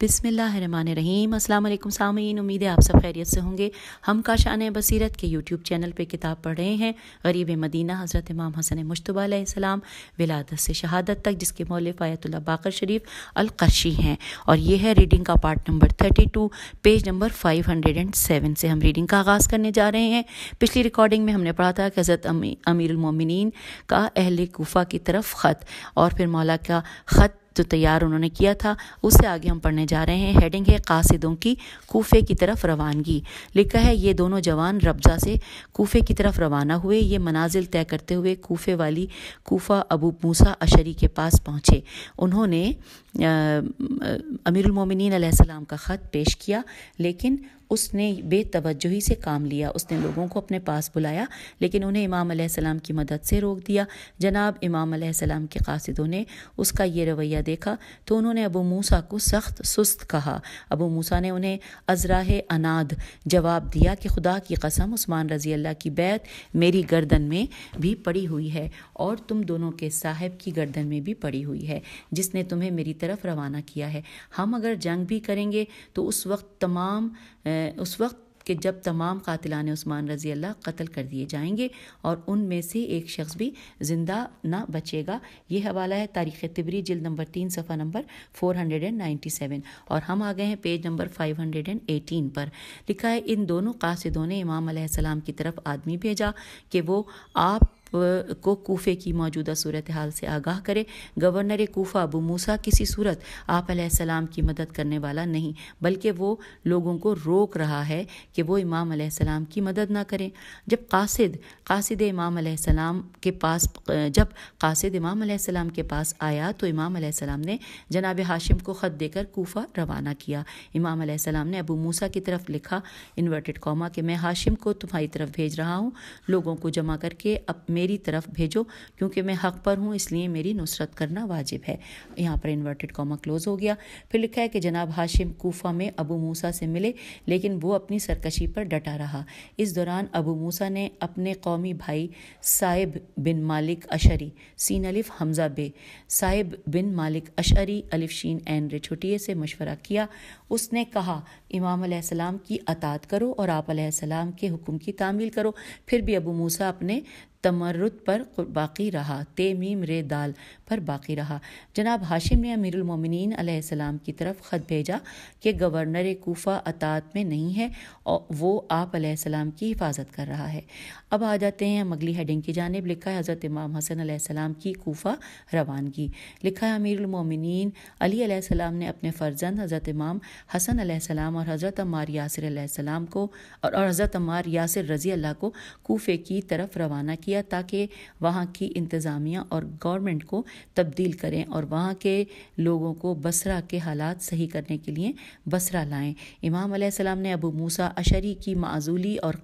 बिसमीम अल्लाम सामीन उम्मीद है आप सब खैरियत से होंगे हम काशान बसीरत के यूट्यूब चैनल पे किताब पढ़ रहे हैं गरीब मदीना हज़रत इमाम हसन मुशतबाम विलादत से शहादत तक जिसके मौलफ आयतुल्ला बाकर शरीफ अलकशी हैं और यह है रीडिंग का part number thirty two page number five hundred and seven से हम रीडिंग का आगाज़ करने जा रहे हैं पिछली रिकॉर्डिंग में हमने पढ़ा था कि हज़रत अमीरमिन का अहल कोफ़ा की तरफ ख़त और फिर मौला का ख़त जो तैयार उन्होंने किया था उससे आगे हम पढ़ने जा रहे हैं हेडिंग है कासिदों की कोफे की तरफ रवानगी लिखा है ये दोनों जवान रबजा से कोफे की तरफ रवाना हुए ये मनाजिल तय करते हुए कोफे वाली कोफा अबू मूसा अशरी के पास पहुँचे उन्होंने अमीरमिन सलाम का ख़त पेश किया लेकिन उसने बेतवजही से काम लिया उसने लोगों को अपने पास बुलाया लेकिन उन्हें इमाम सलाम की मदद से रोक दिया जनाब इमाम सलाम के कासिदों ने उसका ये रवैया देखा तो उन्होंने अबू मूसा को सख्त सुस्त कहा अबू मूसा ने उन्हें अजराह अनाद जवाब दिया कि खुदा की कसम उस्मान रजी अल्लाह की बैत मेरी गर्दन में भी पड़ी हुई है और तुम दोनों के साहब की गर्दन में भी पड़ी हुई है जिसने तुम्हें मेरी तरफ रवाना किया है हम अगर जंग भी करेंगे तो उस वक्त तमाम उस वक्त कि जब तमाम कातिलान उस्मान रजी अल्लाह कत्ल कर दिए जाएंगे और उनमें से एक शख्स भी ज़िंदा ना बचेगा ये हवाला है तारीख़ तिबरी जिल नंबर तीन सफ़ा number four hundred and ninety seven और हम आ गए हैं page number five hundred and eighteen पर लिखा है इन दोनों कासदों ने इमाम की तरफ आदमी भेजा कि वो आप को कोफे की मौजूदा सूरत हाल से आगाह करे गवर्नर कोफा अबू मूसा किसी सूरत आप सलाम की मदद करने वाला नहीं बल्कि वो लोगों को रोक रहा है कि वो इमाम सलाम की मदद ना करें जब कासिद कासिद इमाम सलाम के पास जब कासिद इमाम सलाम के पास आया तो इमाम सलाम ने जनाब हाशिम को ख़त देकर कोफा रवाना किया इमाम सलाम ने अबू मूसा की तरफ लिखा इन्वर्टेड कौमा कि मैं हाशिम को तुम्हारी तरफ भेज रहा हूँ लोगों को जमा करके अपने मेरी तरफ भेजो क्योंकि मैं हक पर हूँ इसलिए मेरी नुसरत करना वाजिब है यहाँ पर इन्वर्टेड कॉमा क्लोज हो गया फिर लिखा है कि जनाब हाशिम कोफा में अबू मूसा से मिले लेकिन वो अपनी सरकशी पर डटा रहा इस दौरान अबू मूसा ने अपने कौमी भाई साहिब बिन मालिक अशरी सीन अलिफ हमजा बे साहिब बिन मालिक अशरी अलिफ शीन एन रेछुटिए से मशवरा किया उसने कहा इमाम सलाम की अतात करो और आप सलाम के हुक्म की तामील करो फिर भी अबू मूसा अपने तमरुत पर बाकी रहा ते मीम रे दाल पर बाकी रहा जनाब हाशिम ने मोमिनीन अलैहिस्सलाम की तरफ ख़त भेजा कि गवर्नर कोफा अतात में नहीं है और वो आप अलैहिस्सलाम की हिफाजत कर रहा है अब आ जाते हैं हम अगली हेडिंग की जानब लिखा है हज़रत इमाम हसन अलैहिस्सलाम की कोफा रवानगी लिखा है अमीरमिन अली अलैहिस्सलाम ने अपने फ़र्जंद हज़रत इमाम हसन अलैहिस्सलाम और हज़रत अमार यासर अलैहिस्सलाम को और हज़रत अमार यासर रज़ी अल्लाह को कोफे की तरफ रवाना किया किया ताकि वहाँ की इंतज़ामिया और गवर्नमेंट को तब्दील करें और वहाँ के लोगों को बसरा के हालात सही करने के लिए बसरा लाएं इमाम सलाम ने अबू मूसा अशरी की माजूली और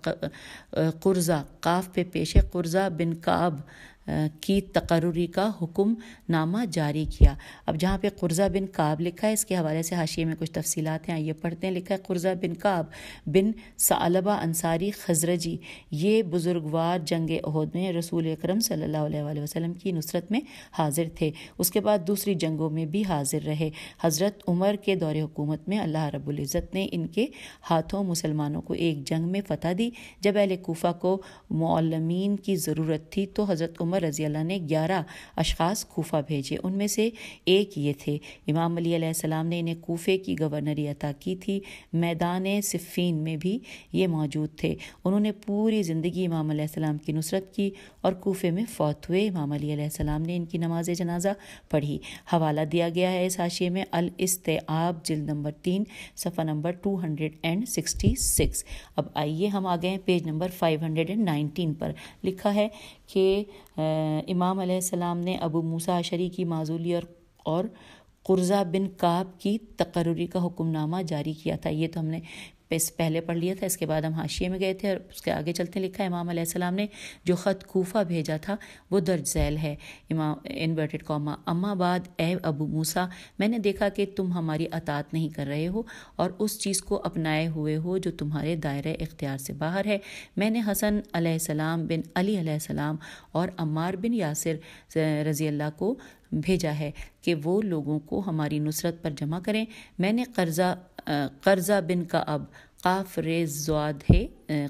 कुरजा काफ पे पेशे कुरजा बिन काब की तकर्री का हुक्म नामा जारी किया अब जहाँ पे कुर्ज़ा बिन काब लिखा है इसके हवाले से हाशिए में कुछ तफसीलात हैं आइए पढ़ते हैं लिखा है कुर्ज़ा बिन काब बिन सालबा अंसारी खजरजी ये बुज़ुर्गवार जंग अहद में रसूल अक्रम सल्ला वसलम की नुसरत में हाजिर थे उसके बाद दूसरी जंगों में भी हाजिर रहे हज़रत उमर के दौर हुकूमत में अल्लाह रबुल्ज़त ने इनके हाथों मुसलमानों को एक जंग में फ़तह दी जब अहल को मौलमीन की ज़रूरत थी तो हज़रत उमर उमर रजी अल्लाह ने ग्यारह अशखास कोफ़ा भेजे उनमें से एक ये थे इमाम अली सलाम ने इन्हें कोफ़े की गवर्नरी अता की थी मैदान सिफ़ीन में भी ये मौजूद थे उन्होंने पूरी ज़िंदगी इमाम सलाम की नुसरत की और कोफ़े में फ़ौत हुए इमाम अली सलाम ने इनकी नमाज जनाजा पढ़ी हवाला दिया गया है इस हाशिए में अल इस्तेआब जिल्द नंबर तीन सफ़ा number two hundred and sixty six अब आइए हम आ गए page number five hundred and nineteen पर लिखा है कि इमाम सलाम ने अबू मूसा अशरी की माजूली और और कुर्ज़ा बिन काब की तकर्री का हुक्मनामा जारी किया था ये तो हमने पहले पढ़ लिया था इसके बाद हम हाशिए में गए थे और उसके आगे चलते लिखा इमाम सलाम ने जो ख़त कूफा भेजा था वो दर्ज झैल है इमाम इन्वर्टेड कॉमा अम्मा बाद ए अबू मूसा मैंने देखा कि तुम हमारी अतात नहीं कर रहे हो और उस चीज़ को अपनाए हुए हो जो तुम्हारे दायरे इख्तियार से बाहर है मैंने हसन सलाम बिन अली सलाम और अम्मार बिन यासिर रज़ी अल्लाह को भेजा है कि वो लोगों को हमारी नुसरत पर जमा करें मैंने कर्ज़ा कर्जा बिन का अब काफ रेजाद है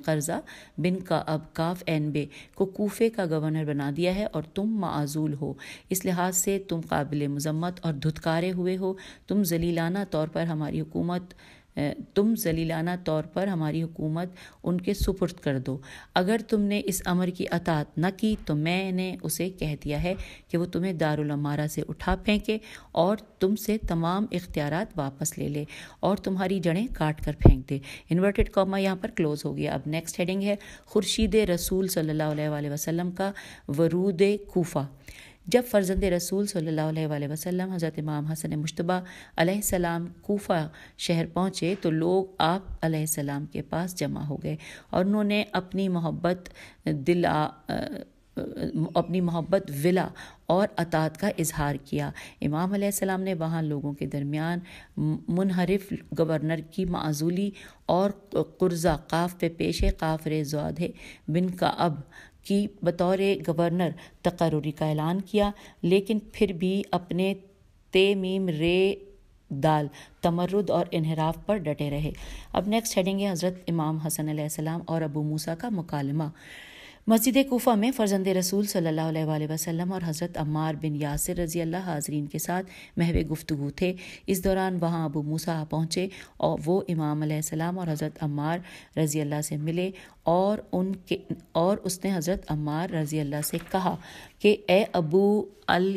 कर्जा बिन का अब काफ एन बे को कोफे का गवर्नर बना दिया है और तुम माजूल हो इस लिहाज से तुम काबिल मजम्मत और धुतकारे हुए हो तुम जलीलाना तौर पर हमारी हुकूमत तुम जलीलाना तौर पर हमारी हुकूमत उनके सुपुर्द कर दो अगर तुमने इस अमर की अतात न की तो मैंने उसे कह दिया है कि वो तुम्हें दारुलमारा से उठा फेंके और तुमसे तमाम इख्तियार वापस ले ले और तुम्हारी जड़ें काट कर फेंक दे इन्वर्टेड कॉमा यहाँ पर क्लोज हो गया अब नेक्स्ट हेडिंग है खुर्शीद रसूल सल्ला वसलम का वरूद कोफ़ा जब फ़र्जंद रसूल सल्ला वसम हज़रत इमाम हसन मुशतबा सलाम कोफ़ा शहर पहुँचे तो लोग आप सलाम के पास जमा हो गए और उन्होंने अपनी मोहब्बत दिल अपनी मोहब्बत विला और अतात का इजहार किया इमाम सलाम ने वहाँ लोगों के दरमियान मुनहरफ गवर्नर की माजूली और कुर्जा काफ पे पेशे काफ रेजाद बिन का अब की बतौर गवर्नर तकर्री का ऐलान किया लेकिन फिर भी अपने तेमीम रे दाल तमरुद और इनहराफ पर डटे रहे अब नेक्स्ट हेडिंग है हज़रत इमाम हसन अलैहिस्सलाम और अबू मूसा का मुकालमा मस्जिद कोफ़ा में फ़र्जंद रसूल सल्ला अलैहि और हज़रत अम्मार बिन यासिर रजी अल्लाह हाजरीन के साथ महव गुफ्तु थे इस दौरान वहाँ अबू मूसा पहुँचे और वो इमाम सलाम और हज़रत अम्मार रजी अल्लाह से मिले और उनके और उसने हज़रत अम्मार रजी अल्लाह से कहा कि ए अबू अल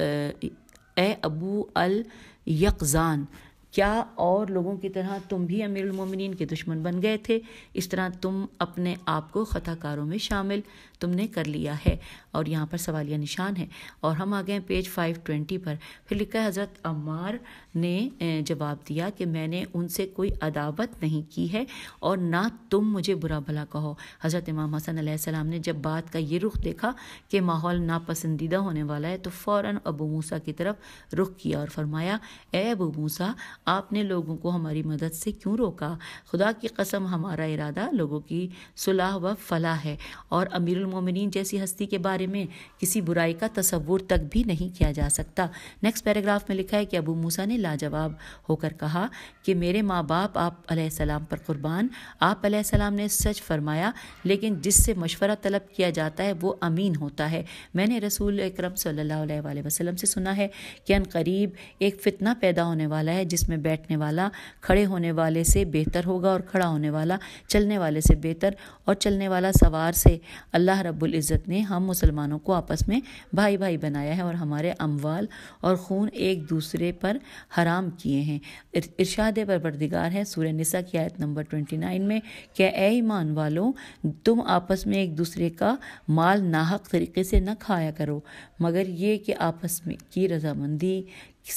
ए अबू अल यकज़ान क्या और लोगों की तरह तुम भी अमीरुलमोमिन के दुश्मन बन गए थे इस तरह तुम अपने आप को खताकारों में शामिल तुमने कर लिया है और यहाँ पर सवालिया निशान है और हम आ गए पेज फाइव ट्वेंटी पर फिर लिखा है हज़रत अम्मार ने जवाब दिया कि मैंने उनसे कोई अदावत नहीं की है और ना तुम मुझे बुरा भला कहो हज़रत इमाम हसन आसमाम ने जब बात का ये रुख देखा कि माहौल नापसंदीदा होने वाला है तो फ़ौर अबू मूसा की तरफ रुख किया और फरमाया ए अबू मूसा आपने लोगों को हमारी मदद से क्यों रोका खुदा की कसम हमारा इरादा लोगों की सुलह व फलाह है और अमीरुल अमीन जैसी हस्ती के बारे में किसी बुराई का तस्वूर तक भी नहीं किया जा सकता नेक्स्ट पैराग्राफ में लिखा है कि अबू मूसा ने लाजवाब होकर कहा कि मेरे माँ बाप आप सलाम पर कुर्बान आप सलाम ने सच फरमाया लेकिन जिससे मशवरा तलब किया जाता है वो अमीन होता है मैंने रसूल अक्रम सल्ला से सुना है कि अन करीब एक फितना पैदा होने वाला है जिसमें बैठने वाला खड़े होने वाले से बेहतर होगा और खड़ा होने वाला चलने वाले से बेहतर और चलने वाला सवार से अल्लाह अल्लाह रब्बुल इज़्ज़त ने हम मुसलमानों को आपस में भाई भाई बनाया है और हमारे अमवाल और खून एक दूसरे पर हराम किए हैं इरशाद परवरदिगार है सूर्य निसा की आयत नंबर ट्वेंटी नाइन में क्या ए ईमान वालों तुम आपस में एक दूसरे का माल नाहक तरीके से न खाया करो मगर ये कि आपस में की रजामंदी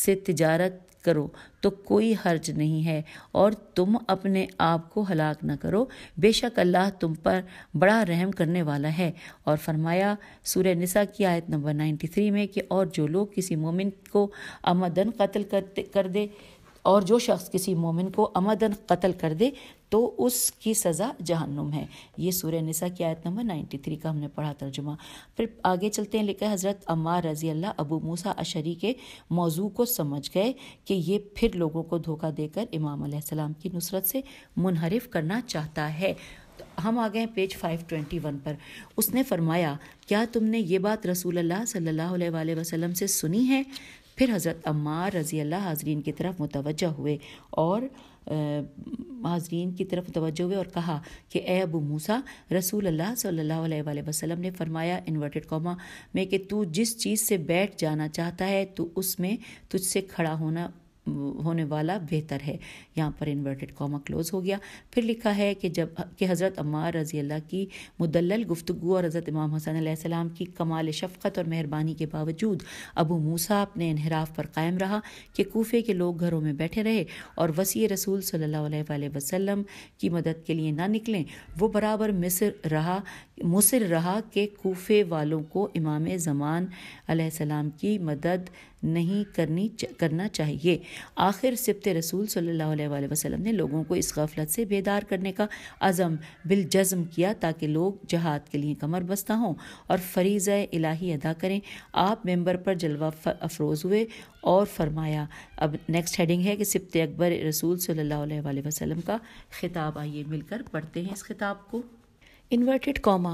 से तजारत करो तो कोई हर्ज नहीं है और तुम अपने आप को हलाक न करो बेशक अल्लाह तुम पर बड़ा रहम करने वाला है और फरमाया सूर्य निसा की आयत नंबर 93 में कि और जो लोग किसी मोमिन को आमदन कत्ल करते कर दे और जो शख्स किसी मोमिन को अमदन कत्ल कर दे तो उसकी सज़ा जहन्नुम है ये सूर्य निसा की आयत नंबर 93 का हमने पढ़ा तर्जुमा फिर आगे चलते हैं लिखा हज़रत अम्मा रजी अल्लाह अबू मूसा अशरी के मौजू को समझ गए कि ये फिर लोगों को धोखा देकर इमाम अलैहिस्सलाम की नुसरत से मुनहरफ करना चाहता है तो हम आ गए पेज 521 पर उसने फरमाया क्या तुमने ये बात रसूल अल्लाह सल्लल्लाहु अलैहि वसल्लम से सुनी है फिर हज़रत अम्मार रज़ी अल्लाह हाजरीन की तरफ मुतवजह हुए और हाजरीन की तरफ तवज्जो हुए और कहा कि ए अबू मूसा रसूल अल्लाह सल्लल्लाहु अलैहि वसल्लम ने फरमाया इन्वर्टेड कॉमा में कि तू जिस चीज़ से बैठ जाना चाहता है तो उसमें तुझसे खड़ा होना होने वाला बेहतर है यहाँ पर इन्वर्टेड कॉमा क्लोज हो गया फिर लिखा है कि जब कि हज़रत अम्मार रजी अल्लाह की मुदल गुफ्तु और हज़रत इमाम हसन सलाम की कमाल शफकत और मेहरबानी के बावजूद अबू मूसा अपने इनहराफ पर कायम रहा कि कोफे के लोग घरों में बैठे रहे और वसी रसूल सल्ला वसम की मदद के लिए ना निकलें वो बराबर मिस्र रहा मुसर रहा कि कोफे वालों को इमाम ज़मान सलाम की मदद नहीं करनी करना चाहिए आखिर सिबत रसूल सल्लल्लाहु अलैहि वसल्लम ने लोगों को इस गफलत से बेदार करने का अज़म बिलजज़म किया ताकि लोग जहाद के लिए कमर बस्ता हों और फरीज़ इलाही अदा करें आप मेंबर पर जलवा अफरोज़ हुए और फरमाया अब नेक्स्ट हेडिंग है कि सिबत अकबर रसूल सल्लल्लाहु अलैहि का खिताब आइए मिलकर पढ़ते हैं इस खिताब को इन्वर्टेड कॉमा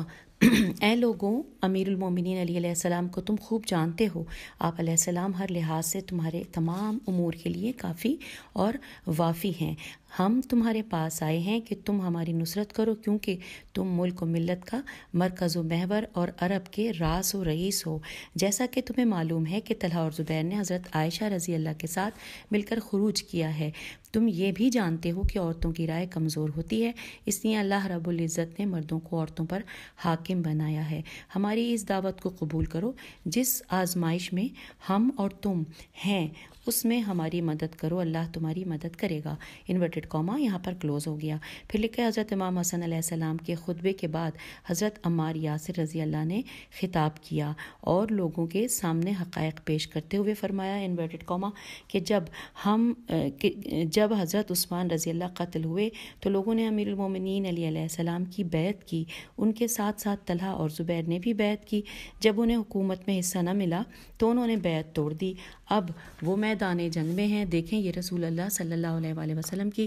ए लोगों अमीरमिन अलीसम को तुम खूब जानते हो आप सलाम हर लिहाज से तुम्हारे तमाम अमूर के लिए काफ़ी और वाफ़ी हैं हम तुम्हारे पास आए हैं कि तुम हमारी नुसरत करो क्योंकि तुम मुल्क व मिलत का मरकज़ महवर और अरब के रास व रईस हो जैसा कि तुम्हें मालूम है कि तलह और ज़ुबैर ने हज़रत आयशा रज़ी अल्लाह के साथ मिलकर खरूज किया है तुम ये भी जानते हो कि औरतों की राय कमज़ोर होती है इसलिए अल्लाह रबुल्ज़त ने मर्दों को औरतों पर हाकिम बनाया है हमारी हमारी इस दावत को कबूल करो जिस आजमाइश में हम और तुम हैं उसमें हमारी मदद करो अल्लाह तुम्हारी मदद करेगा इन्वर्टेड कॉमा यहाँ पर क्लोज़ हो गया फिर लिखे हज़रत इमाम हसन सलाम के खुतबे के बाद हज़रत अम्मार यासर रज़ी अल्लाह ने खिताब किया और लोगों के सामने हक़ पेश करते हुए फरमाया इन्वर्टेड कॉमा कि जब हम जब हज़रत उस्मान रज़ी अल्लाह कत्ल हुए तो लोगों ने अमीर उमिन अलीसम की बैत की उनके साथ साथ तलहा और ज़ुबैर ने भी बैत की जब उन्हें हुकूमत में हिस्सा न मिला तो उन्होंने बैत तोड़ दी अब वो मैं मैदान जंग में हैं देखें ये रसूल अल्लाह सल्लल्लाहु अलैहि वसल्लम की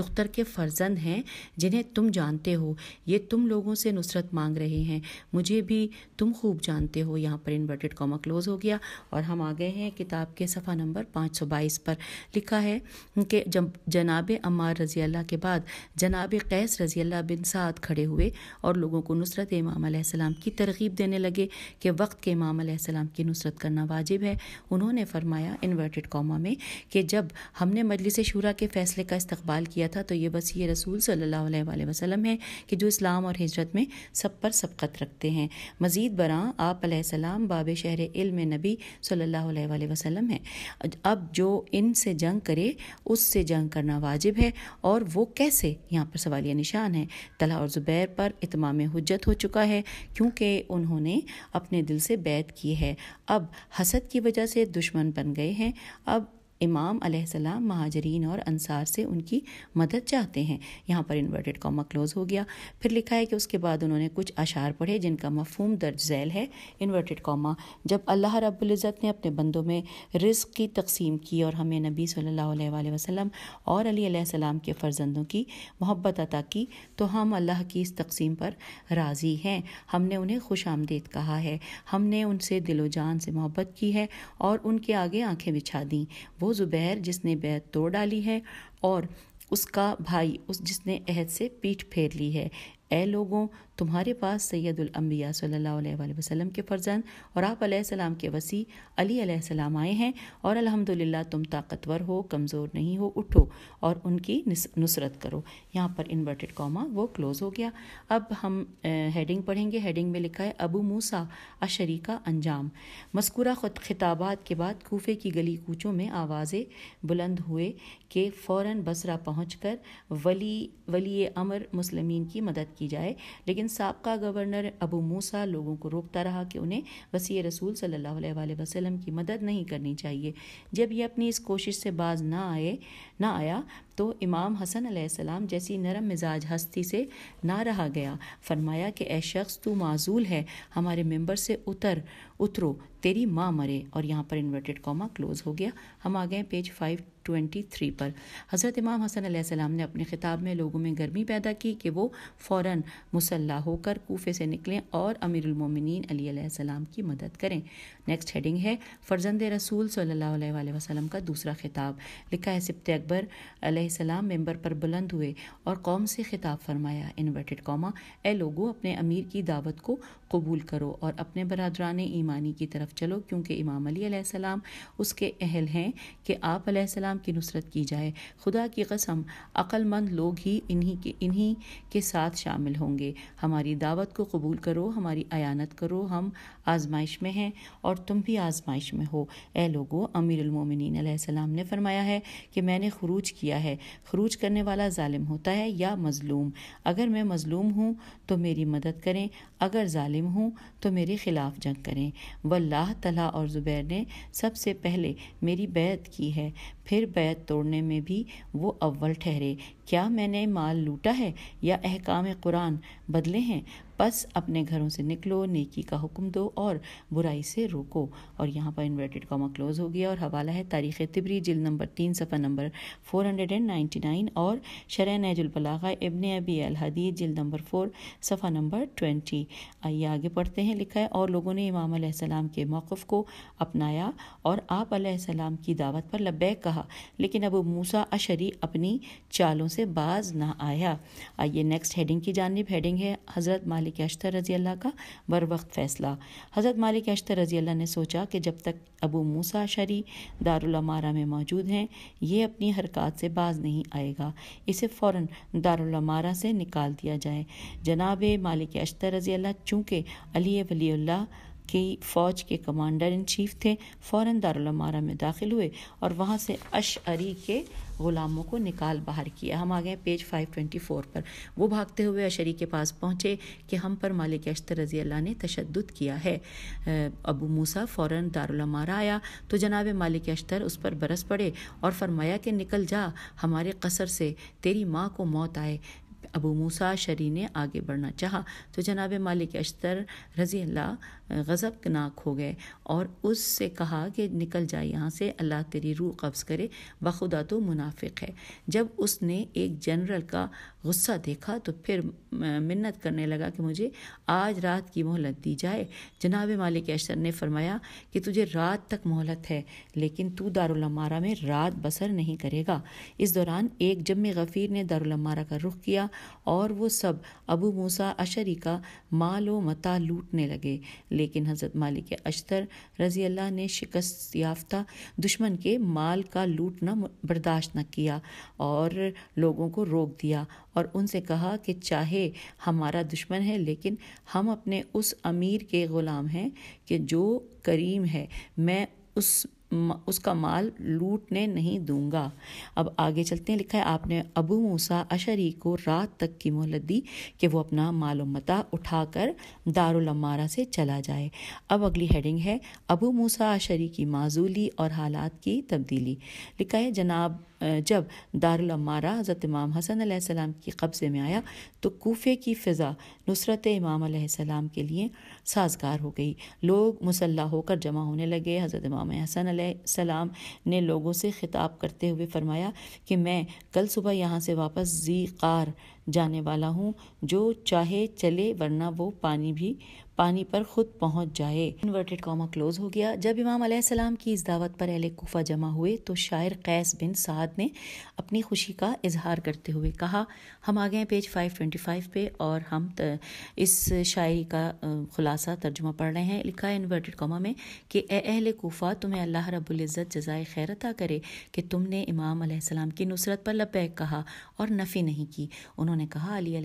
दुख्तर के फ़र्जंद हैं जिन्हें तुम जानते हो ये तुम लोगों से नुसरत मांग रहे हैं मुझे भी तुम खूब जानते हो यहाँ पर इन्वर्टेड कॉमा क्लोज़ हो गया और हम आ गए हैं किताब के सफ़ा नंबर पाँच सौ बाईस पर लिखा है कि जब जनाब अमार रज़ी अल्लाह के बाद जनाब कैस रज़ी अल्लाह बिन साद खड़े हुए और लोगों को नुसरत इमाम की तरगीब देने लगे कि वक्त के इमाम की नुसरत करना वाजिब है उन्होंने फरमाया इन्वर्टेड कौमा में कि जब हमने मजलिस शूरा के फ़ैसले का इस्तबाल किया था तो ये बस ये रसूल सल्ला वसलम है कि जो इस्लाम और हजरत में सब पर सबकत रखते हैं मज़ीद बरा आप सलाम बाब शहर इल्म नबी सल्ला वसलम है अब जो से जंग करे उससे जंग करना वाजिब है और वो कैसे यहाँ पर सवालिया निशान है तला और ज़ुबैर पर इतमाम हजत हो चुका है क्योंकि उन्होंने अपने दिल से बैत की है अब हसद की वजह से दुश्मन बन गए हैं अब इमाम अलैहिस्सलाम महाजरीन और अनसार से उनकी मदद चाहते हैं यहाँ पर इन्वर्टेड कॉमा क्लोज हो गया फिर लिखा है कि उसके बाद उन्होंने कुछ अशार पढ़े जिनका मफहम दर्ज झैल है इन्वर्टेड कॉमा जब अल्लाह रबुल्ज़त ने अपने बंदों में रिस्क की तकसीम की और हमें नबी सल्लल्लाहु अलैहि वसल्लम और अली के फ़र्जंदों की मोहब्बत अता की तो हम अल्लाह की इस तकसीम पर राज़ी हैं हमने उन्हें खुश आमदेद कहा है हमने उनसे दिलो जान से मोहब्बत की है और उनके आगे आंखें बिछा दी वो ज़ुबैर जिसने बैत तोड़ डाली है और उसका भाई उस जिसने अहद से पीठ फेर ली है ए लोगों तुम्हारे पास सैदुलम्बिया सल्ला वसलम के फ़र्जन और आप सलाम के वसी अली सलाम आए हैं और अल्हम्दुलिल्लाह तुम ताकतवर हो कमज़ोर नहीं हो उठो और उनकी नुसरत करो यहाँ पर इन्वर्टेड कॉमा वो क्लोज़ हो गया अब हम हेडिंग पढ़ेंगे हेडिंग में लिखा है अबू मूसा अशरी का अंजाम मस्कुरा खुद खिताबात के बाद कोफे की गली कूचों में आवाज़ें बुलंद हुए कि फ़ौर बसरा पहुँच कर वली वली अमर मुसलमिन की मदद की जाए लेकिन लेकिन सबका गवर्नर अबू मूसा लोगों को रोकता रहा कि उन्हें वसी रसूल सल्ला वसलम की मदद नहीं करनी चाहिए जब यह अपनी इस कोशिश से बाज ना आए ना आया तो इमाम हसन अलैहिस्सलाम जैसी नरम मिजाज हस्ती से ना रहा गया फरमाया कि ए शख्स तू माजूल है हमारे मेंबर से उतर उतरो तेरी माँ मरे और यहाँ पर इन्वर्टेड कॉमा क्लोज हो गया हम आ गए पेज फाइव थ्री पर हज़रत इमाम हसन सलाम ने अपने ख़िताब में लोगों में गर्मी पैदा की कि वो फ़ौर मुसल्ह होकर कोफे से निकलें और अमीरमिन सलाम की मदद करें नेक्स्ट हेडिंग है फ़र्जंद रसूल सल्ला वसलम का दूसरा ख़िताब लिखा है सिप्त अकबर सलाम मेंबर पर बुलंद हुए और कौम से खिताब फरमाया इन्वर्टेड कौमा ए लोगों अपने अमीर की दावत को कबूल करो और अपने बरदरान ईमानी की तरफ चलो क्योंकि इमाम अली सलाम उसके अहल हैं कि आप सलाम की नुसरत की जाए खुदा की कसम अक्लमंद लोग ही इन्हीं के इन्हीं के साथ शामिल होंगे हमारी दावत को कबूल करो हमारी अयानत करो हम आजमाइश में हैं और तुम भी आजमाइश में हो ए लोगो अमीरमिन सलाम ने फरमाया है कि मैंने खरूज किया है खरूज करने वाला ालिम होता है या मज़लूम अगर मैं मज़लूम हूँ तो मेरी मदद करें अगर ालिम हूँ तो मेरे ख़िलाफ़ जंग करें वल्लाह तला और ज़ुबैर ने सबसे पहले मेरी बैत की है फिर बैत तोड़ने में भी वो अव्वल ठहरे क्या मैंने माल लूटा है या अहकाम कुरान बदले हैं बस अपने घरों से निकलो नेकी का हुक्म दो और बुराई से रोको और यहाँ पर इन्वर्टेड कॉमा क्लोज हो गया और हवाला है तारीख तिबरी जिल नंबर तीन सफ़ा number four hundred and ninety nine और शरह नजुलबलागा इबन अबी हदी जिल नंबर फोर सफ़ा नंबर ट्वेंटी आइए आगे पढ़ते हैं लिखा है और लोगों ने इमाम सलाम के मौक़ को अपनाया और आप सलाम की दावत पर लब्बैक कहा लेकिन अब मूसा अशरी अपनी चालों से बाज ना आया आइए नेक्स्ट हेडिंग की जानब हेडिंग है हज़रत माल मालिक अश्तर रजी अल्लाह का बर वक्त फ़ैसला हज़रत मालिक अश्तर रजी अल्लाह ने सोचा कि जब तक अबू मूसा शरी दारुलमारा में मौजूद हैं ये अपनी हरकत से बाज नहीं आएगा इसे फ़ौर दारुलमारा से निकाल दिया जाए जनाब मालिक अश्तर रजी अल्लाह चूँकि अली वली की फ़ौज के कमांडर इन चीफ थे फ़ौर दारा में दाखिल हुए और वहाँ से अशअरी के ग़ुलामों को निकाल बाहर किया हम आ गए पेज 524 पर वो भागते हुए अशरी के पास पहुँचे कि हम पर मालिक अश्तर रजी अल्लाह ने तशद किया है अबू मूसा फ़ौर दारा आया तो जनाब मालिक अश्तर उस पर बरस पड़े और फरमाया कि निकल जा हमारे कसर से तेरी माँ को मौत आए अबू मूसा शरी ने आगे बढ़ना चाहा तो जनाब मालिक अश्तर रज़ी अल्लाह गज़ब नाक हो गए और उससे कहा कि निकल जाए यहाँ से अल्लाह तेरी रूह कब्ज़ करे बखुदा तो मुनाफिक है जब उसने एक जनरल का गुस्सा देखा तो फिर मिन्नत करने लगा कि मुझे आज रात की मोहलत दी जाए जनाब मालिक अशर ने फरमाया कि तुझे रात तक मोहलत है लेकिन तू दारुलमारा में रात बसर नहीं करेगा इस दौरान एक जम गफ़ीर ने दारुलमारा का रुख किया और वो सब अबू मूसा अशरी का माल व मता लूटने लगे लेकिन हज़रत मालिक अशतर रज़ी अल्लाह ने शिकस्त याफ्ता दुश्मन के माल का लूटना बर्दाश्त न किया और लोगों को रोक दिया और उनसे कहा कि चाहे हमारा दुश्मन है लेकिन हम अपने उस अमीर के ग़ुलाम हैं कि जो करीम है मैं उस उसका माल लूटने नहीं दूंगा अब आगे चलते हैं लिखा है आपने अबू मूसा अशरी को रात तक की मोहलत दी कि वो अपना मालो मता उठाकर दारुलमारा से चला जाए अब अगली हेडिंग है अबू मूसा अशरी की माजूली और हालात की तब्दीली लिखा है जनाब जब दारुलमारा हज़रत इमाम हसन सलाम के कब्ज़े में आया तो कोफे की फ़िज़ा नुसरत इमाम सलाम के लिए साजगार हो गई लोग मुसल्ला होकर जमा होने लगे हज़रत इमाम हसन सलाम ने लोगों से खिताब करते हुए फरमाया कि मैं कल सुबह यहाँ से वापस जी कार जाने वाला हूँ जो चाहे चले वरना वो पानी भी पानी पर खुद पहुंच जाए इन्वर्टेड कॉमा क्लोज हो गया जब इमाम अलैहिस्सलाम की इस दावत पर अहले कुफा जमा हुए तो शायर कैस बिन साद ने अपनी खुशी का इजहार करते हुए कहा हम आ गए हैं पेज 525 पे और हम त, इस शायरी का खुलासा तर्जुमा पढ़ रहे हैं लिखा है इन्वर्टेड कॉमा में कि अहले कोफा तुम्हें अल्लाह रबुल्ज़त जजाय खैर अता करे कि तुमने इमाम अलैहिस्सलाम की नुसरत पर लपैक कहा और नफ़ी नहीं की उन्होंने कहा अली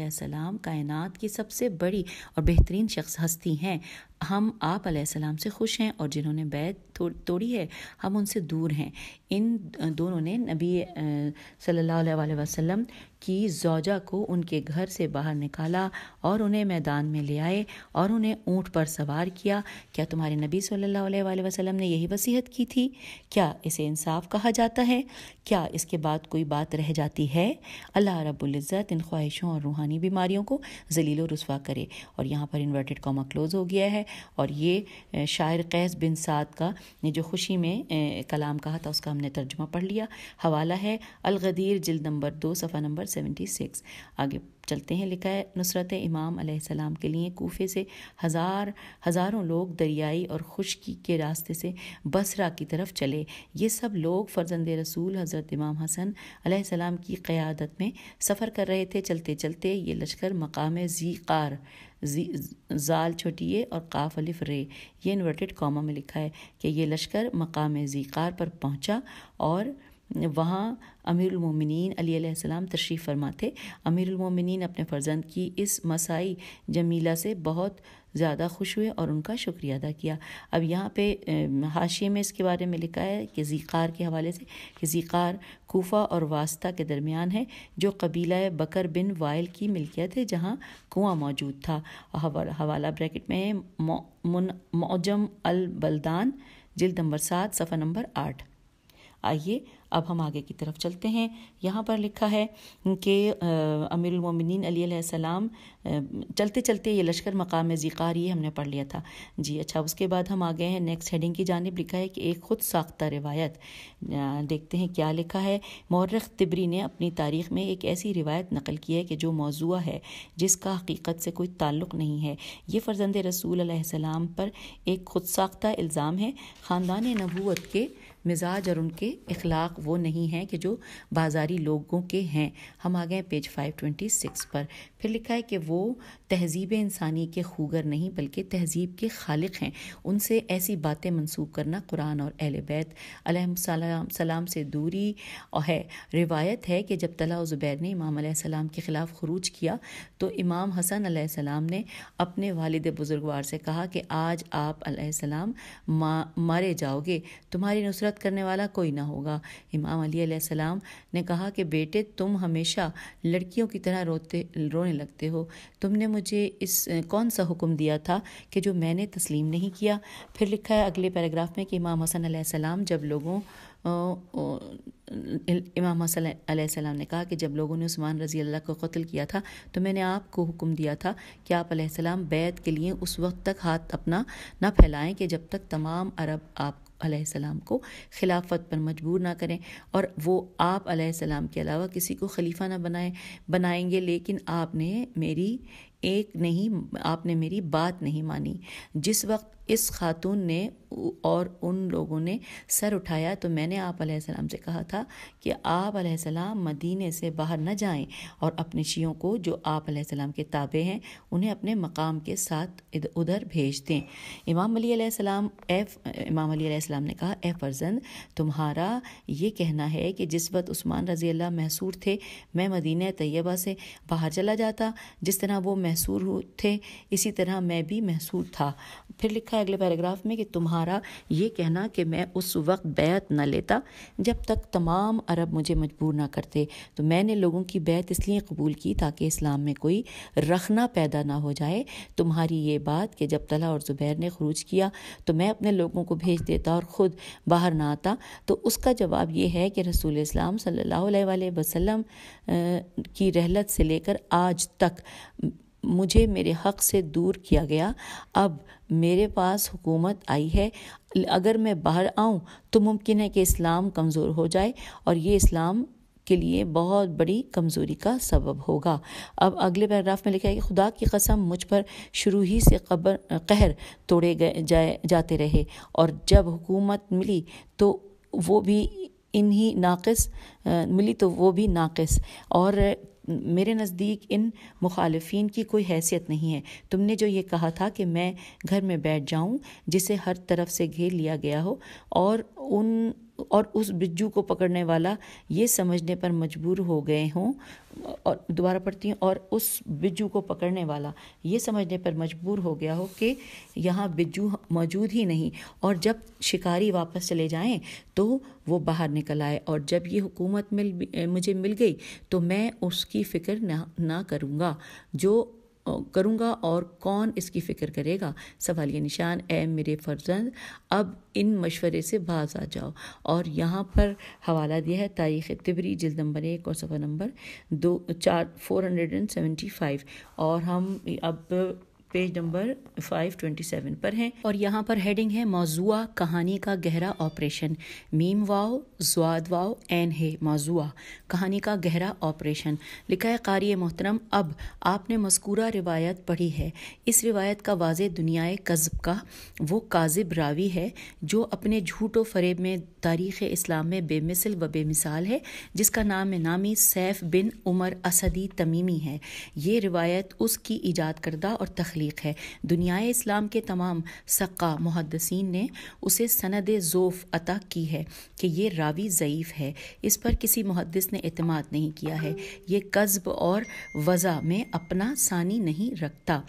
कायनात की सबसे बड़ी और बेहतरीन शख्स हस्ती हैं हम आप सलाम से खुश हैं और जिन्होंने बैत तो, तोड़ी है हम उनसे दूर हैं इन दोनों ने नबी सल्लल्लाहु अलैहि वसल्लम की जौजा को उनके घर से बाहर निकाला और उन्हें मैदान में ले आए और उन्हें ऊँट पर सवार किया क्या तुम्हारे नबी सल्लल्लाहु अलैहि वसल्लम ने यही वसीहत की थी क्या इसे इंसाफ कहा जाता है क्या इसके बाद कोई बात रह जाती है अल्लाह रबुल्ज़त इन ख्वाहिशों और रूहानी बीमारियों को जलील रसवा करे और यहाँ पर इन्वर्टेड कॉमा क्लोज़ हो गया है और ये शायर कैस बिन साद का ने जो खुशी में कलाम कहा था उसका हमने तर्जुमा पढ़ लिया हवाला है अलगदीर जिल नंबर दो सफ़ा नंबर सेवेंटी सिक्स आगे चलते हैं लिखा है नुसरत इमाम अलैहिस्सलाम के लिए कोफे से हज़ार हज़ारों लोग दरियाई और खुशकी के रास्ते से बसरा की तरफ चले ये सब लोग फर्जंद रसूल हज़रत इमाम हसन अलैहिस्सलाम की क़्यादत में सफ़र कर रहे थे चलते चलते ये लश्कर मकाम ज़ीक़ार जी, जाल छोटिए और काफ अलिफ रे ये इन्वर्टेड कॉमा में लिखा है कि ये लश्कर मकाम ज़ीक़ार पर पहुँचा और वहाँ अमीरमिन अलीसम तशरीफ़ फरमा थे अमीरमिन अपने फ़र्जंद की इस मसाई जमीला से बहुत ज़्यादा खुश हुए और उनका शुक्रिया अदा किया अब यहाँ पे हाशिए में इसके बारे में लिखा है कि ज़ीक़ार के हवाले से कि ज़ीक़ार कोफा और वास्ता के दरमियान है जो कबीला बकर बिन वायल की मिल्कियत है जहाँ कुआँ मौजूद था हवाला ब्रैकेट में मौजम अलबलदान जल्द नंबर सात सफ़ा नंबर आठ आइए अब हम आगे की तरफ चलते हैं यहाँ पर लिखा है कि अमीरमिन अलीसम चलते चलते ये लश्कर मकाम ज़िकार ये हमने पढ़ लिया था जी अच्छा उसके बाद हम आ गए हैं नेक्स्ट हेडिंग की जानब लिखा है कि एक ख़ुद साख्ता रिवायत देखते हैं क्या लिखा है मौरख तिबरी ने अपनी तारीख में एक ऐसी रिवायत नकल की है कि जो मौजू है जिसका हकीकत से कोई ताल्लुक़ नहीं है ये फ़र्जंद रसूल पर एक ख़ुद साख्ता इल्ज़ाम है ख़ानदान नबूत के मिजाज और उनके अखलाक वो नहीं हैं कि जो बाज़ारी लोगों के हैं हम आ गए पेज 526 पर फिर लिखा है कि वो तहजीब इंसानी के खूगर नहीं बल्कि तहजीब के खालिक हैं उनसे ऐसी बातें मनसूख करना कुरान और अहल बैत सलाम से दूरी और है रिवायत है कि जब तला ज़ुबैर ने इमाम सलाम के ख़िलाफ़ खरूज किया तो इमाम हसन सलाम ने अपने वालद बुज़ुर्गवार से कहा कि आज आप सलाम मारे जाओगे तुम्हारी नुसरत करने वाला कोई ना होगा इमाम अली सलाम ने कहा कि बेटे तुम हमेशा लड़कियों की तरह रोते रो रोने लगते हो तुमने मुझे इस कौन सा हुक्म दिया था कि जो मैंने तस्लीम नहीं किया फिर लिखा है अगले पैराग्राफ में कि इमाम हसन सलाम जब लोगों इमाम सलाम ने कहा कि जब लोगों ने उस्मान रज़ी अल्लाह को कत्ल किया था तो मैंने आपको हुक्म दिया था कि आप सलाम बैत के लिए उस वक्त तक हाथ अपना ना फैलाएं कि जब तक तमाम अरब आप सलाम को खिलाफत पर मजबूर ना करें और वो आप सलाम के अलावा किसी को खलीफा ना बनाए बनाएंगे लेकिन आपने मेरी एक नहीं आपने मेरी बात नहीं मानी जिस वक्त इस खातून ने और उन लोगों ने सर उठाया तो मैंने आप सलाम से कहा था कि आप सलाम मदीने से बाहर न जाएं और अपने शियों को जो आप सलाम के ताबे हैं उन्हें अपने मकाम के साथ उधर भेज दें इमाम अली सलाम एफ इमाम अली सलाम ने कहा ए फर्जंद तुम्हारा ये कहना है कि जिस वक्त उस्मान रजी अल्लाह महसूर थे मैं मदीन तय्यबा से बाहर चला जाता जिस तरह वो महसूर थे इसी तरह मैं भी महसूर था फिर लिखा है अगले पैराग्राफ में कि तुम्हारा ये कहना कि मैं उस वक्त बैत न लेता जब तक तमाम अरब मुझे मजबूर ना करते तो मैंने लोगों की बैत इसलिए कबूल की ताकि इस्लाम में कोई रखना पैदा ना हो जाए तुम्हारी ये बात कि जब तला और ज़ुबैर ने खरूज किया तो मैं अपने लोगों को भेज देता और ख़ुद बाहर ना आता तो उसका जवाब यह है कि रसूल इस्लाम सल्ला वसलम की रहलत से लेकर आज तक मुझे मेरे हक़ से दूर किया गया अब मेरे पास हुकूमत आई है अगर मैं बाहर आऊँ तो मुमकिन है कि इस्लाम कमज़ोर हो जाए और ये इस्लाम के लिए बहुत बड़ी कमज़ोरी का सबब होगा अब अगले पैराग्राफ में लिखा है कि खुदा की कसम मुझ पर शुरू ही से कबर कहर तोड़े गए जाए जाते रहे और जब हुकूमत मिली तो वो भी इन्हीं नाकस मिली तो वो भी नाकस और मेरे नज़दीक इन मुखालफन की कोई हैसियत नहीं है तुमने जो ये कहा था कि मैं घर में बैठ जाऊँ जिसे हर तरफ से घेर लिया गया हो और उन और उस बिज्जू को पकड़ने वाला ये समझने पर मजबूर हो गए हों और दोबारा पढ़ती हूँ और उस बिज्जू को पकड़ने वाला ये समझने पर मजबूर हो गया हो कि यहाँ बिज्जू मौजूद ही नहीं और जब शिकारी वापस चले जाएं तो वो बाहर निकल आए और जब ये हुकूमत मिल मुझे मिल गई तो मैं उसकी फ़िक्र ना ना करूँगा जो करूँगा और कौन इसकी फ़िक्र करेगा सवालिया निशान ए मेरे फर्जंद अब इन मशवरे से बाज आ जाओ और यहाँ पर हवाला दिया है तारीख़ तिबरी जल्द नंबर एक और सफ़र नंबर दो चार four hundred and seventy five और हम अब पेज नंबर 527 पर हैं और यहाँ पर हेडिंग है मौजुआ कहानी का गहरा ऑपरेशन मीम वाओ जुआद वाओ एन है मौजुआ कहानी का गहरा ऑपरेशन लिखा है कारी मोहतरम अब आपने मस्कूरा रिवायत पढ़ी है इस रिवायत का वाज दुनियाए कज़ब का वो काजिब रावी है जो अपने झूठ व फरेब में तारीख़ इस्लाम में बेमिसल व बेमिसाल है जिसका नाम नामी सैफ़ बिन उमर असदी तमीमी है ये रिवायत उसकी ईजाद करदा और तख्लीक है दुनिया इस्लाम के तमाम सक्का मुहदसिन ने उसे सनद ज़ोफ़ अता की है कि यह रावी ज़यीफ़ है इस पर किसी मुहदस ने अतमाद नहीं किया है ये कस्ब और वज़ा में अपना सानी नहीं रखता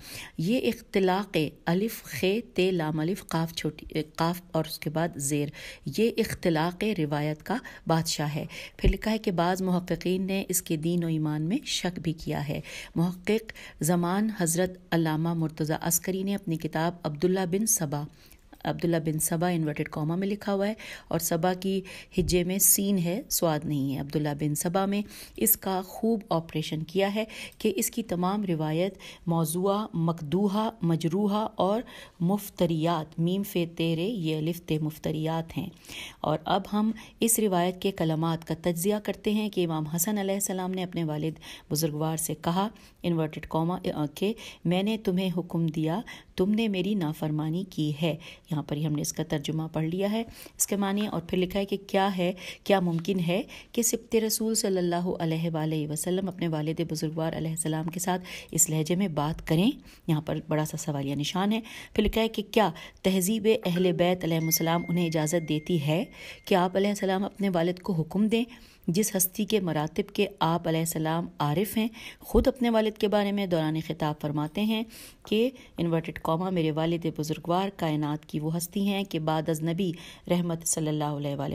ये इख्तलाक़ अलिफ़ खे ते लामलिफ़ काफ छोटी काफ और उसके बाद ज़ेर ये इख इख्तलाक रिवायत का बादशाह है फिर लिखा है कि बाज़ महक्कीन ने इसके दीन और ईमान में शक भी किया है महक्क जमान हज़रत अलामा मुर्तज़ा अस्करी ने अपनी किताब अब्दुल्ला बिन सबा अब्दुल्ला बिन सबा इन्वर्टेड कॉमा में लिखा हुआ है और सबा की हिज्जे में सीन है स्वाद नहीं है अब्दुल्ला बिन सबा में इसका खूब ऑपरेशन किया है कि इसकी तमाम रिवायत मौजूआ मकदूहा मजरूहा और मुफ्तरियात मीम फे तेरे ये लिफ्ते मुफ्तरियात हैं और अब हम इस रिवायत के कलमात का तजिया करते हैं कि इमाम हसन सलाम ने अपने वालिद बुजुर्गवार से कहा इन्वर्टेड कॉमा के मैंने तुम्हें हुक्म दिया तुमने मेरी नाफरमानी की है यहाँ पर ही हमने इसका तर्जुमा पढ़ लिया है इसके माने और फिर लिखा है कि क्या है क्या मुमकिन है कि सिप्त रसूल सल्ला वसलम अपने वालद बुजुर्गवार सलाम के साथ इस लहजे में बात करें यहाँ पर बड़ा सा सवालिया निशान है फिर लिखा है कि क्या तहजीब अहल बैतम उन्हें इजाज़त देती है कि आप सलाम अपने वालद को हुक्म दें जिस हस्ती के मरातब के आप सलाम आरिफ हैं ख़ुद अपने वालिद के बारे में दौरान ख़िताब फरमाते हैं कि इन्वर्टेड कॉमा मेरे वालिद बुज़ुर्गवार कायनात की वो हस्ती हैं कि बाद अज नबी रहमत सल्ला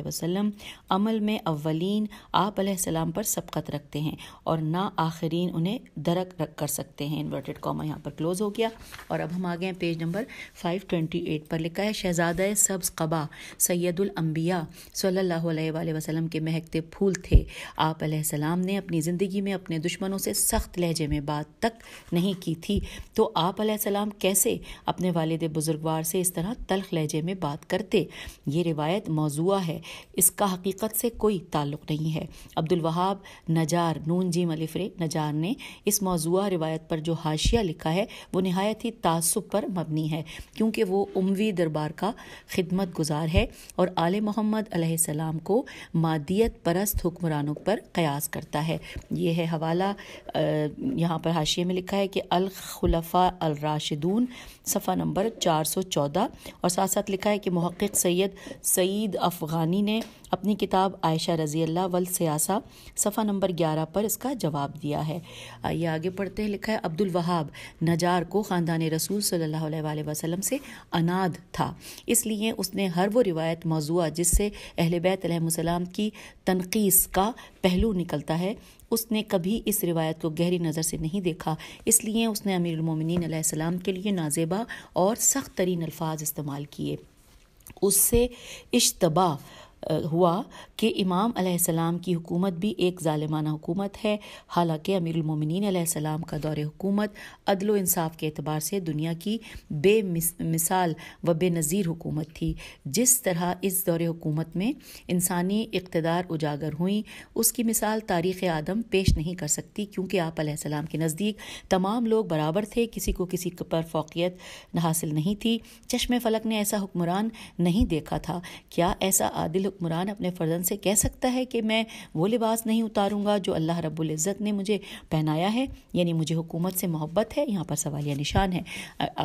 वसम अमल में अवलिन आप सलाम पर सबकत रखते हैं और ना आखरीन उन्हें दरक रख कर सकते हैं इन्वर्टेड कॉमा यहाँ पर क्लोज़ हो गया और अब हम आ गए page number five twenty eight पर लिखा है शहजादा सब्ज़ कबा सैदुलम्बिया सल्ला वसलम के महकते फूल थे आप सलाम ने अपनी ज़िंदगी में अपने दुश्मनों से सख्त लहजे में बात तक नहीं की थी तो आप सलाम कैसे अपने वालद बुजुर्गवार से इस तरह तलख लहजे में बात करते ये रिवायत मौजुआ है इसका हकीकत से कोई ताल्लुक़ नहीं है अब्दुल वहाब नजार नून जी मलिफर नजार ने इस मौजूआ रिवायत पर जो हाशिया लिखा है वो नहायत ही तासुब पर मबनी है क्योंकि वो उमवी दरबार का खिदमत गुजार है और आल मोहम्मद सलाम को मादियत परस्त हुक्मरानों पर कयास करता है ये है हवाला यहाँ पर हाशिए में लिखा है कि अल खुलफा अल राशिदून सफ़ा नंबर 414 और साथ साथ लिखा है कि महक़ सैयद सईद अफ़गानी ने अपनी किताब आयशा रज़ी अल्लाह वल सियासा सफ़ा नंबर 11 पर इसका जवाब दिया है आइए आगे पढ़ते हैं लिखा है अब्दुल वहाब नजार को ख़ानदान रसूल सल्लल्लाहु अलैहि वसल्लम से अनाद था इसलिए उसने हर वो रिवायत मौजूद जिससे अहल बैत की तनकीस का पहलू निकलता है उसने कभी इस रिवायत को गहरी नज़र से नहीं देखा इसलिए उसने अमीरमिन सलाम के लिए नाजेबा और सख्त तरीन अल्फाज इस्तेमाल किए उससे इश्तबा हुआ कि इमाम अलैहिस्सलाम की हुकूमत भी एक ालमाना हुकूमत है हालांकि अलैहिस्सलाम का दौर हुकूमत अदलो इंसाफ के अतबार से दुनिया की मिसाल व नज़ीर हुकूमत थी जिस तरह इस दौर हुकूमत में इंसानी इकतदार उजागर हुई उसकी मिसाल तारीख़ आदम पेश नहीं कर सकती क्योंकि आप सलाम के नज़दीक तमाम लोग बराबर थे किसी को किसी पर फोकियत हासिल नहीं थी चश्म फलक ने ऐसा हुक्मरान नहीं देखा था क्या ऐसा आदिल हुक्मरान अपने फ़र्जन से कह सकता है कि मैं वो लिबास नहीं उतारूंगा जो अल्लाह रब्बुल इज़्ज़त ने मुझे पहनाया है यानी मुझे हुकूमत से मोहब्बत है यहाँ पर सवालिया निशान है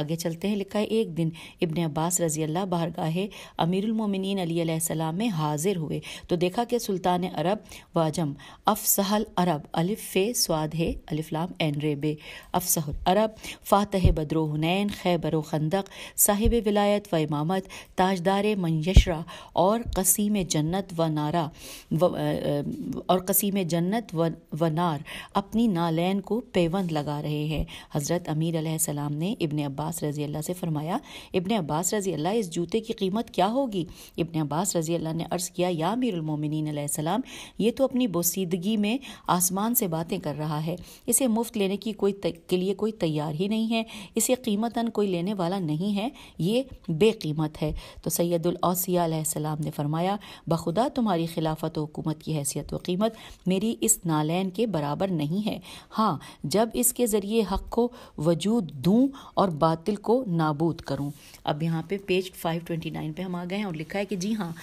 आगे चलते हैं लिखा है एक दिन इबन अब्बास रजी अल्लाह बारगाह अमीरमिन अलीसम में हाजिर हुए तो देखा कि सुल्तान अरब वाजम अफसहल अरब अलिफ फे स्वाद है अलिफ्लाम एन रेबे अफसहल अरब फ़ातह बद्रो हुनैन खैबर खंदक साहिब विलायत व इमामत ताजदार मंजशरा और कसीम जन्नत व नार हमारा व, और कसीम जन्नत व, व नार अपनी नालैन को पेवंद लगा रहे हैं हज़रत अमीर सलाम ने इबन अब्बास रज़ी अल्लाह से फरमाया इबन अब्बास रज़ी अल्लाह इस जूते की कीमत क्या होगी इबन अब्बास रज़ी अल्लाह ने अर्ज़ किया या अमीरमिन सलाम ये तो अपनी बोसीदगी में आसमान से बातें कर रहा है इसे मुफ्त लेने की कोई के लिए कोई तैयार ही नहीं है इसे कीमतन कोई लेने वाला नहीं है ये बेकीमत है तो सैदुल औसिया सलाम ने फरमाया बखुदा तुम्हारी हमारी खिलाफत हुकूमत की हैसियत व कीमत मेरी इस नालैन के बराबर नहीं है हाँ जब इसके ज़रिए हक को वजूद दूँ और बातिल को नाबूद करूँ अब यहाँ पे पेज 529 पे हम आ गए हैं और लिखा है कि जी हाँ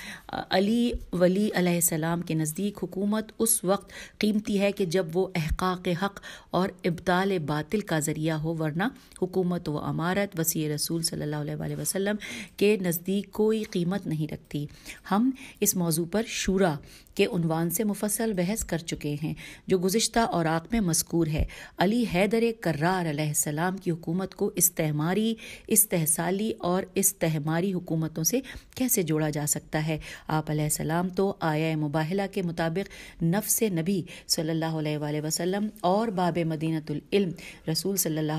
अली वली अलैहिस्सलाम के नज़दीक हुकूमत उस वक्त कीमती है कि जब वो अहकाक हक और इब्दाल बातिल का ज़रिया हो वरना हुकूमत व अमारत वसी रसूल सल्ला वसलम के नज़दीक कोई कीमत नहीं रखती हम इस मौजू पर शूरा के उनवान से मुफसल बहस कर चुके हैं जो गुज्त औरात में मस्कूर है अली हैदर करार सलाम की हुकूमत को इस्तेमारी इस्तहसाली और इस्तेमारी हुकूमतों से कैसे जोड़ा जा सकता है आप सलाम तो आया मुबाहला के मुताबिक नफ से नबी सल्ला वसलम और बब मदीनतम रसूल सल्ला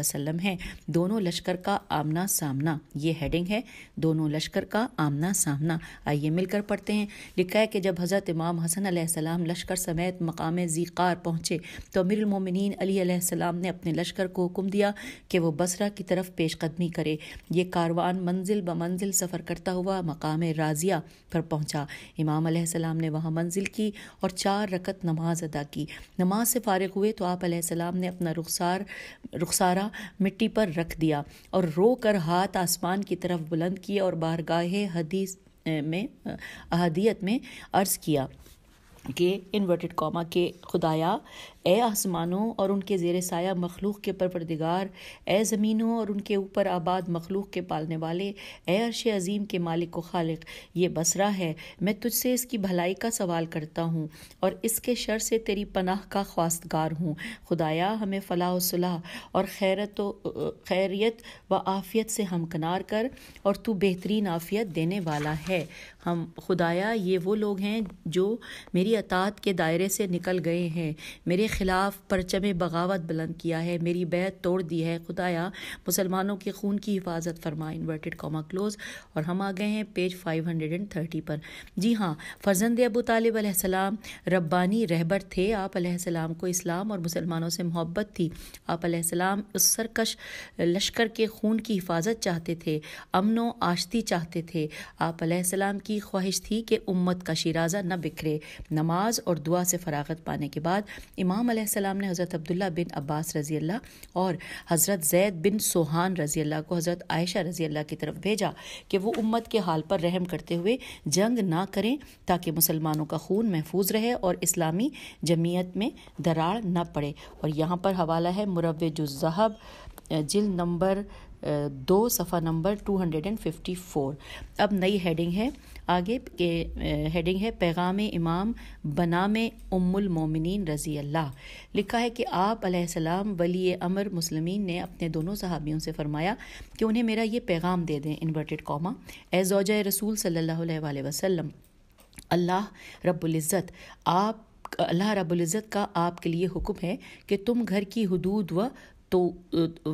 वसलम हैं दोनों लश्कर का आमना सामना ये हेडिंग है दोनों लश्कर का आमना सामना आइए मिलकर पढ़ते हैं लिखा है कि जब हज़रत इमाम हसन आसमाम लश्कर समेत मकाम ज़ीक़ार पहुँचे तो अमीरमिन अलीसम ने अपने लश्कर को हुक्म दिया कि वह बसरा की तरफ पेशकदमी करे ये कारवान मंजिल ब मंजिल सफ़र करता हुआ मकाम राजिया पर पहुँचा इमाम ने वहाँ मंजिल की और चार रकत नमाज अदा की नमाज से फारग हुए तो आप सलाम ने अपना रुखसार रुखसारा मिट्टी पर रख दिया और रो कर हाथ आसमान की तरफ बुलंद किए और बारगाहे हदीस में अहदियत में अर्ज़ किया के इन्वर्टेड कॉमा के खुदाया ए आसमानों और उनके जेर साया मखलूक के परवरदिगार ए ज़मीनों और उनके ऊपर आबाद मखलूक के पालने वाले ए अरश अज़ीम के मालिक को खालिक ये बसरा है मैं तुझसे इसकी भलाई का सवाल करता हूँ और इसके शर से तेरी पनाह का ख्वास्तगार हूँ खुदाया हमें फलाह सलाह और खैरत खैरियत व आफ़ियत से हमकनार कर और तू बेहतरीन आफ़ियत देने वाला है हम खुदाया ये वो लोग हैं जो मेरी अतात के दायरे से निकल गए हैं मेरे ख़िलाफ़ परचम बगावत बुलंद किया है मेरी बैत तोड़ दी है खुदाया मुसलमानों के खून की हिफाजत फरमा इन्वर्टेड कॉमा क्लोज और हम आ गए हैं पेज 530 पर जी हाँ फर्जंद अबू तालिब रब्बानी रहबर थे आप सलाम को इस्लाम और मुसलमानों से मोहब्बत थी आप सलाम उस सरकश लश्कर के खून की हिफाजत चाहते थे अमनो आश्ती चाहते थे आप सलाम की की ख्वाहिश थी कि उम्मत का शराजा न बिखरे नमाज और दुआ से फरागत पाने के बाद इमाम अलैहिस्सलाम ने हज़रत अब्दुल्ला बिन अब्बास रज़ी अल्लाह और हज़रत जैद बिन सोहान रज़ी अल्लाह को हज़रत आयशा रज़ी अल्लाह की तरफ भेजा कि वो उम्मत के हाल पर रहम करते हुए जंग ना करें ताकि मुसलमानों का खून महफूज रहे और इस्लामी जमीयत में दरार ना पड़े और यहाँ पर हवाला है मुरवजुज़हब जिल नंबर दो सफ़ा नंबर 254 अब नई हेडिंग है आगे के हेडिंग है पैगाम इमाम बनाम उम्मुल मोमिनीन रज़ी अल्लाह लिखा है कि आप सलाम वली अमर मुसलमिन ने अपने दोनों सहाबियों से फरमाया कि उन्हें मेरा ये पैगाम दे दें इन्वर्टेड कॉमा एजौज रसूल सल्ला वसम अल्लाह रब्ज़त आप अल्लाह रबुल्ज़त का आपके लिए हुक्म है कि तुम घर की हदूद व तो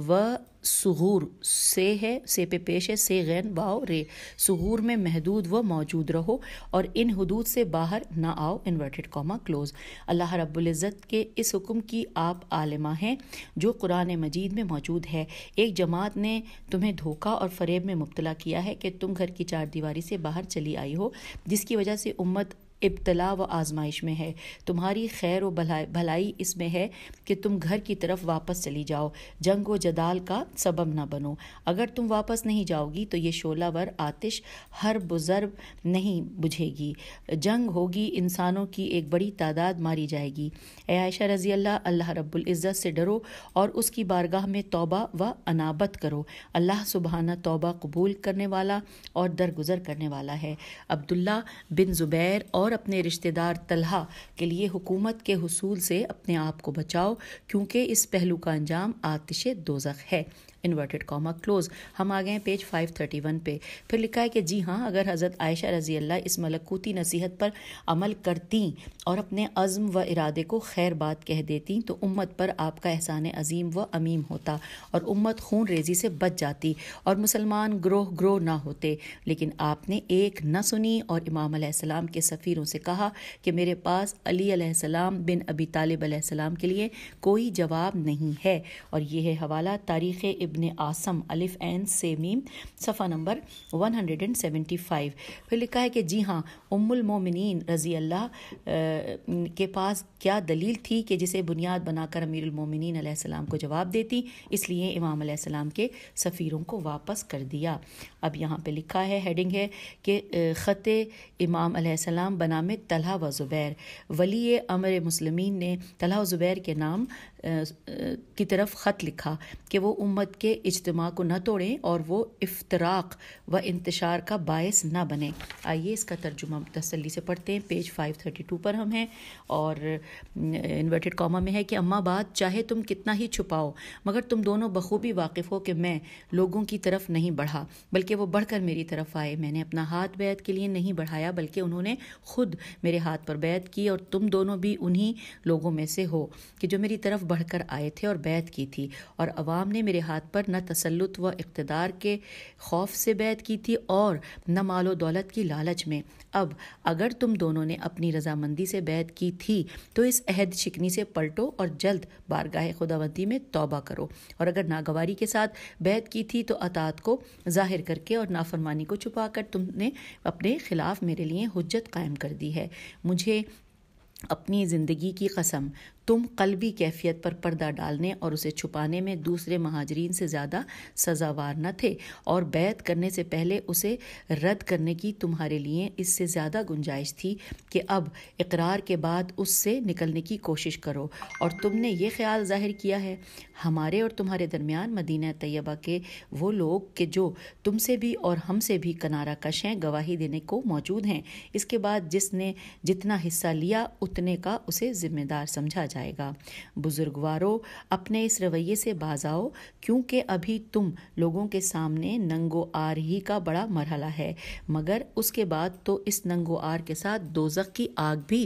व सहूर से है से पे पेश है से गैन वाओ रे सहूर में महदूद व मौजूद रहो और इन हदूद से बाहर ना आओ इन्वर्टेड कॉमा क्लोज अल्लाह इज़्ज़त के इस हुक्म की आप आलिमा हैं जो कुरान मजीद में मौजूद है एक जमात ने तुम्हें धोखा और फरेब में मुबतला किया है कि तुम घर की चार दीवारी से बाहर चली आई हो जिसकी वजह से उम्मत इब्तला व आजमाइश में है तुम्हारी खैर व भलाई भलाई इसमें है कि तुम घर की तरफ वापस चली जाओ जंग व जदाल का सबब ना बनो अगर तुम वापस नहीं जाओगी तो ये शोलावर आतिश हर बुजर्ग नहीं बुझेगी जंग होगी इंसानों की एक बड़ी तादाद मारी जाएगी आयशा रजी अल्लाह अल्लाह इज़्ज़त से डरो और उसकी बारगाह में तौबा व अनाबत करो अल्लाह सुबहाना तौबा कबूल करने वाला और दरगुजर करने वाला है अब्दुल्ला बिन ज़ुबैर और और अपने रिश्तेदार तलहा के लिए हुकूमत के हसूल से अपने आप को बचाओ क्योंकि इस पहलू का अंजाम आतिश दोजख है इन्वर्टेड कॉमा क्लोज हम आ गए पेज 531 पे फिर लिखा है कि जी हाँ अगर हज़रत आयशा रजी अल्लाह इस मलकूती नसीहत पर अमल करती और अपने अज़म व इरादे को खैर बात कह देती तो उम्मत पर आपका एहसान अजीम व अमीम होता और उम्मत खून रेजी से बच जाती और मुसलमान ग्रोह ग्रोह ना होते लेकिन आपने एक न सुनी और इमाम अलैहिस्सलाम के सफ़ीरों से कहा कि मेरे पास अली अलैहिस्सलाम बिन अबी तालिब अलैहिस्सलाम के लिए कोई जवाब नहीं है और यह है हवाला तारीख़ इब्ने आसम अलिफ एन सेमीम सफ़ा नंबर 175 फिर लिखा है कि जी हाँ उम्मुल मोमिनीन रज़ी अल्लाह के पास क्या दलील थी कि जिसे बुनियाद बनाकर अमीरुल मोमिनीन सलाम को जवाब देती इसलिए इमाम सलाम के सफ़ीरों को वापस कर दिया अब यहाँ पर लिखा है हेडिंग है कि ख़त इमाम सलाम बनाम तलह व ज़ुबैर वली अमर मुसलमिन ने तलह ज़ुबैर के नाम की तरफ ख़त लिखा कि वो उम्मत के इजतम को ना तोड़ें और वो इफ्तराक व इंतशार का बायस ना बने आइए इसका तर्जुमा तसली से पढ़ते हैं पेज फाइव थर्टी टू पर हम हैं और इन्वर्टेड कॉमा में है कि अम्मा बात चाहे तुम कितना ही छुपाओ मगर तुम दोनों बखूबी वाकिफ़ हो कि मैं लोगों की तरफ नहीं बढ़ा बल्कि वो बढ़ कर मेरी तरफ आए मैंने अपना हाथ बैत के लिए नहीं बढ़ाया बल्कि उन्होंने खुद मेरे हाथ पर बैत की और तुम दोनों भी उन्हीं लोगों में से हो कि जो मेरी तरफ बढ़कर आए थे और बैत की थी और अवाम ने मेरे हाथ पर न तसलुत व इकतदार के खौफ से बैत की थी और न मालो दौलत की लालच में अब अगर तुम दोनों ने अपनी रजामंदी से बैत की थी तो इस अहद शिकनी से पलटो और जल्द बारगाह खुदावंदी में तौबा करो और अगर नागवारी के साथ बैत की थी तो अतात को जाहिर करके और नाफरमानी को छुपा कर तुमने अपने ख़िलाफ़ मेरे लिए हजत कायम कर दी है मुझे अपनी ज़िंदगी की कसम तुम कल्बी कैफियत पर पर्दा डालने और उसे छुपाने में दूसरे महाजरीन से ज़्यादा सजावार न थे और बैत करने से पहले उसे रद्द करने की तुम्हारे लिए इससे ज़्यादा गुंजाइश थी कि अब इकरार के बाद उससे निकलने की कोशिश करो और तुमने ये ख्याल जाहिर किया है हमारे और तुम्हारे दरमियान मदीना तैयबा के वो लोग के जो तुमसे भी और हमसे भी कनारा कश हैं गवाही देने को मौजूद हैं इसके बाद जिसने जितना हिस्सा लिया उतने का उसे ज़िम्मेदार समझा जाएगा बुजुर्गवारों अपने इस रवैये से बाज आओ क्योंकि अभी तुम लोगों के सामने नंगो आर ही का बड़ा मरहला है मगर उसके बाद तो इस नंगो आर के साथ दोजक की आग भी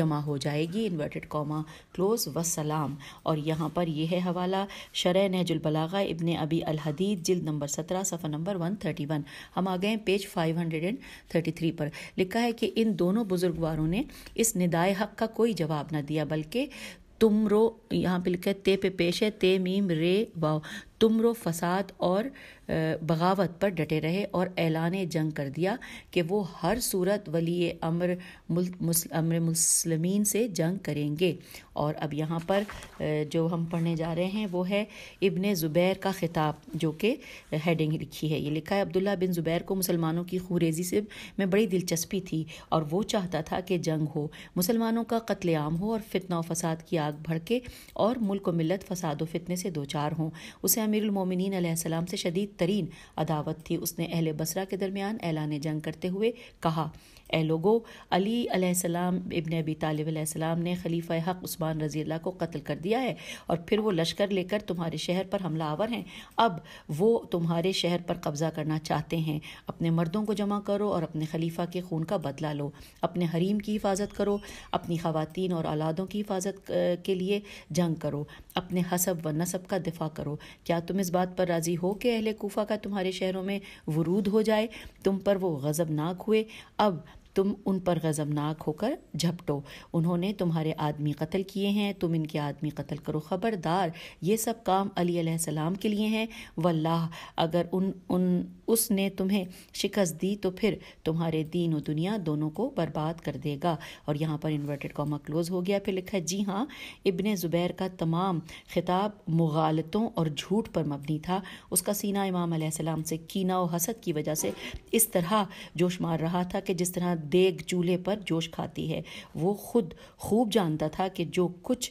जमा हो जाएगी इन्वर्टेड कॉमा क्लोज वसलाम और यहाँ पर यह है हवाला शर नहजुलबलागा इबन अबी अलहदीद जिल्द नंबर सत्रह सफ़ा नंबर वन थर्टी वन हम आ गए page five hundred and thirty three पर लिखा है कि इन दोनों बुजुर्गवारों ने इस निदाय हक का कोई जवाब न दिया बल्कि तुम रो यहाँ पे लिखा है ते पे पेश है ते मीम रे वाव तुमरो फसाद और बगावत पर डटे रहे और ऐलान जंग कर दिया कि वो हर सूरत वली अमर अमर मुसलमिन से जंग करेंगे और अब यहाँ पर जो हम पढ़ने जा रहे हैं वो है इबन ज़ुबैर का ख़िताब जो कि हेडिंग लिखी है ये लिखा है अब्दुल्ला बिन ज़ुबैर को मुसलमानों की खुरेजी से में बड़ी दिलचस्पी थी और वो चाहता था कि जंग हो मुसलमानों का कत्लेआम हो और फितना फसाद की आग भड़के और मुल्क मिलत फसाद व फितने से दो चार हों उसे अमीरमिन से शदीद तरीन अदावत थी उसने अहल बसरा के दरमियान ऐलान जंग करते हुए कहा ए लोगो अलीसम इबन अबी तालिब ने खलीफा हक उस्मान रजी अल्लाह को कत्ल कर दिया है और फिर वो लश्कर लेकर तुम्हारे शहर पर हमला आवर हैं अब वो तुम्हारे शहर पर कब्ज़ा करना चाहते हैं अपने मर्दों को जमा करो और अपने खलीफा के खून का बदला लो अपने हरीम की हिफाजत करो अपनी खातन और औलादों की हिफाजत के लिए जंग करो अपने हसब व नसब का दिफा करो क्या तुम इस बात पर राज़ी हो कि अहल कोफ़ा का तुम्हारे शहरों में वरूद हो जाए तुम पर वो गज़बनाक हुए अब तुम उन पर गज़मनाक होकर झपटो उन्होंने तुम्हारे आदमी कत्ल किए हैं तुम इनके आदमी कत्ल करो ख़बरदार ये सब काम अली सलाम के लिए हैं वल्लाह अगर उन उन उसने तुम्हें शिकस्त दी तो फिर तुम्हारे दीन और दुनिया दोनों को बर्बाद कर देगा और यहाँ पर इन्वर्टेड कॉमा क्लोज हो गया फिर लिखा है जी हाँ इबन ज़ुबैर का तमाम खिताब मुगालतों और झूठ पर मबनी था उसका सीना इमाम आसमाम से कीना और हसद की वजह से इस तरह जोश मार रहा था कि जिस तरह देग चूल्हे पर जोश खाती है वो खुद खूब जानता था कि जो कुछ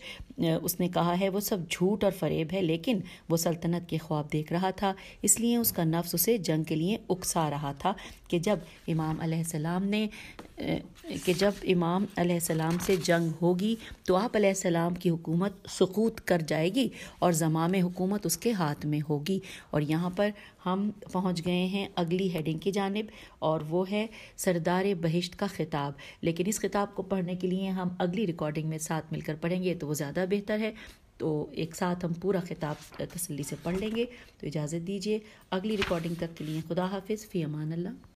उसने कहा है वो सब झूठ और फरेब है लेकिन वो सल्तनत के ख्वाब देख रहा था इसलिए उसका नफ्स उसे जंग के लिए उकसा रहा था कि जब इमाम सलाम ने कि जब इमाम सलाम से जंग होगी तो आप सलाम की हुकूमत सकूत कर जाएगी और जमाम हुकूमत उसके हाथ में होगी और यहाँ पर हम पहुँच गए हैं अगली हेडिंग की जानब और वो है सरदार बहिश्त का खिताब लेकिन इस किताब को पढ़ने के लिए हम अगली रिकॉर्डिंग में साथ मिलकर पढ़ेंगे तो वो ज़्यादा बेहतर है तो एक साथ हम पूरा ख़िताब तसली से पढ़ लेंगे तो इजाज़त दीजिए अगली रिकॉर्डिंग तक के लिए खुदा हाफिज़ फ़ी अमान अल्लाह